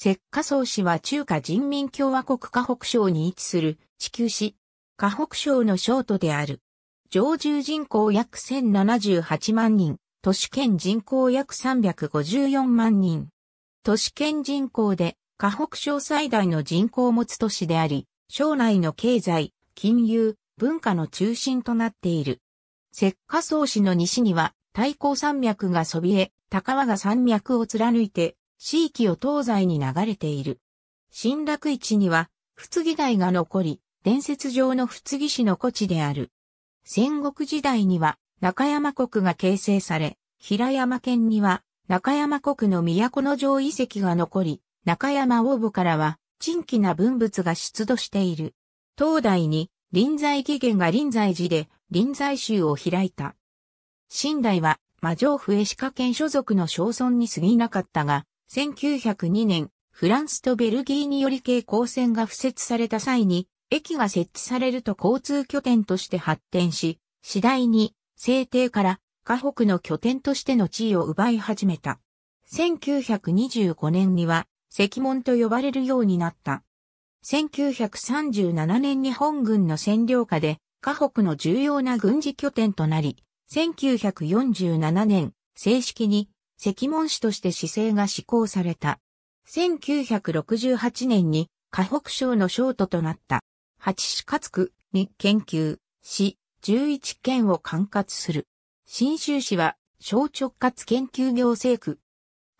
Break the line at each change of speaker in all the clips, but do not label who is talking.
石化層市は中華人民共和国河北省に位置する地球市、河北省の省都である。常住人口約1078万人、都市圏人口約354万人。都市圏人口で河北省最大の人口を持つ都市であり、省内の経済、金融、文化の中心となっている。石化層市の西には太鼓山脈がそびえ、高和が山脈を貫いて地域を東西に流れている。新楽市には、仏義台が残り、伝説上の仏義市の古地である。戦国時代には、中山国が形成され、平山県には、中山国の都の城遺跡が残り、中山王部からは、珍奇な文物が出土している。東大に、臨済義元が臨済寺で、臨済宗を開いた。新代は、魔城笛鹿県所属の小村に過ぎなかったが、1902年、フランスとベルギーにより蛍光線が付設された際に、駅が設置されると交通拠点として発展し、次第に、西帝から河北の拠点としての地位を奪い始めた。1925年には、石門と呼ばれるようになった。1937年に本軍の占領下で、河北の重要な軍事拠点となり、1947年、正式に石門市として市政が施行された。1968年に河北省の省都となった。八市勝区に研究、市、11県を管轄する。新州市は、省直轄研究行政区。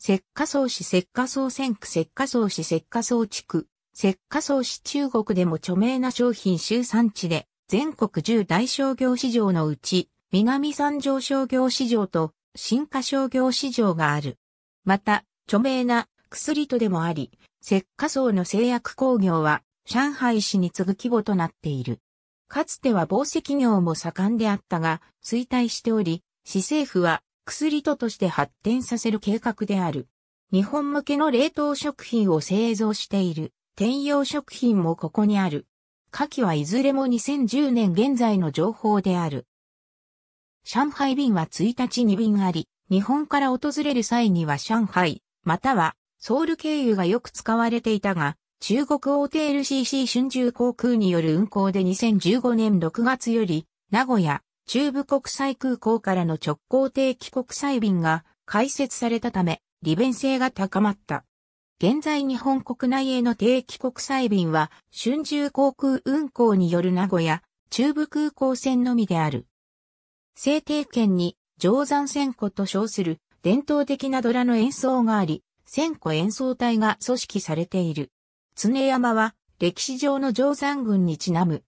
石化層市石化層線区石化層市石化層地区。石化層市中国でも著名な商品集産地で、全国10大商業市場のうち、南三条商業市場と新化商業市場がある。また、著名な薬とでもあり、石化層の製薬工業は上海市に次ぐ規模となっている。かつては紡企業も盛んであったが、衰退しており、市政府は薬ととして発展させる計画である。日本向けの冷凍食品を製造している、転用食品もここにある。下記はいずれも2010年現在の情報である。上海便は1日に便あり、日本から訪れる際には上海、またはソウル経由がよく使われていたが、中国大手 LCC 春秋航空による運航で2015年6月より、名古屋、中部国際空港からの直行定期国際便が開設されたため、利便性が高まった。現在日本国内への定期国際便は、春秋航空運航による名古屋、中部空港線のみである。制定権に定山千古と称する伝統的なドラの演奏があり、千古演奏隊が組織されている。常山は歴史上の定山群にちなむ。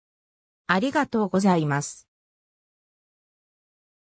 ありがとうございます。